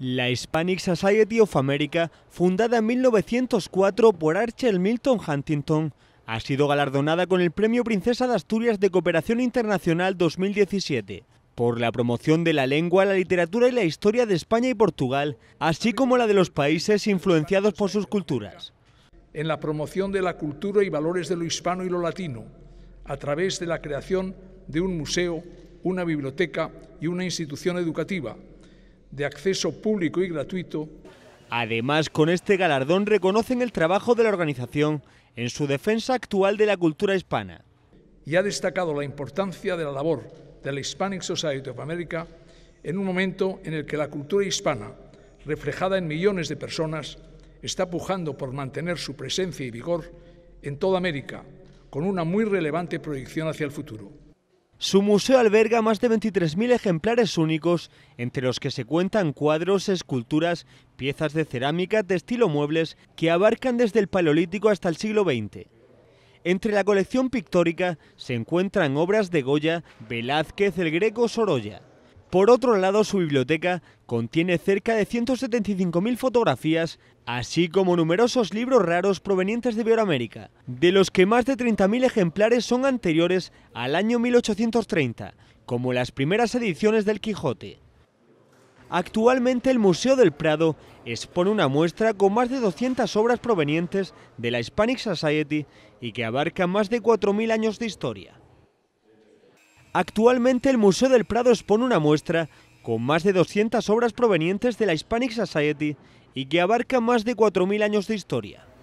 La Hispanic Society of America, fundada en 1904 por Archer Milton Huntington, ha sido galardonada con el Premio Princesa de Asturias de Cooperación Internacional 2017 por la promoción de la lengua, la literatura y la historia de España y Portugal, así como la de los países influenciados por sus culturas. En la promoción de la cultura y valores de lo hispano y lo latino, a través de la creación de un museo, una biblioteca y una institución educativa, de acceso público y gratuito. Además, con este galardón reconocen el trabajo de la organización en su defensa actual de la cultura hispana. Y ha destacado la importancia de la labor de la Hispanic Society of America en un momento en el que la cultura hispana, reflejada en millones de personas, está pujando por mantener su presencia y vigor en toda América, con una muy relevante proyección hacia el futuro. Su museo alberga más de 23.000 ejemplares únicos, entre los que se cuentan cuadros, esculturas, piezas de cerámica, de estilo muebles, que abarcan desde el Paleolítico hasta el siglo XX. Entre la colección pictórica se encuentran obras de Goya, Velázquez, el Greco, Sorolla. Por otro lado, su biblioteca contiene cerca de 175.000 fotografías, así como numerosos libros raros provenientes de Iberoamérica, de los que más de 30.000 ejemplares son anteriores al año 1830, como las primeras ediciones del Quijote. Actualmente el Museo del Prado expone una muestra con más de 200 obras provenientes de la Hispanic Society y que abarca más de 4.000 años de historia. Actualmente el Museo del Prado expone una muestra con más de 200 obras provenientes de la Hispanic Society y que abarca más de 4.000 años de historia.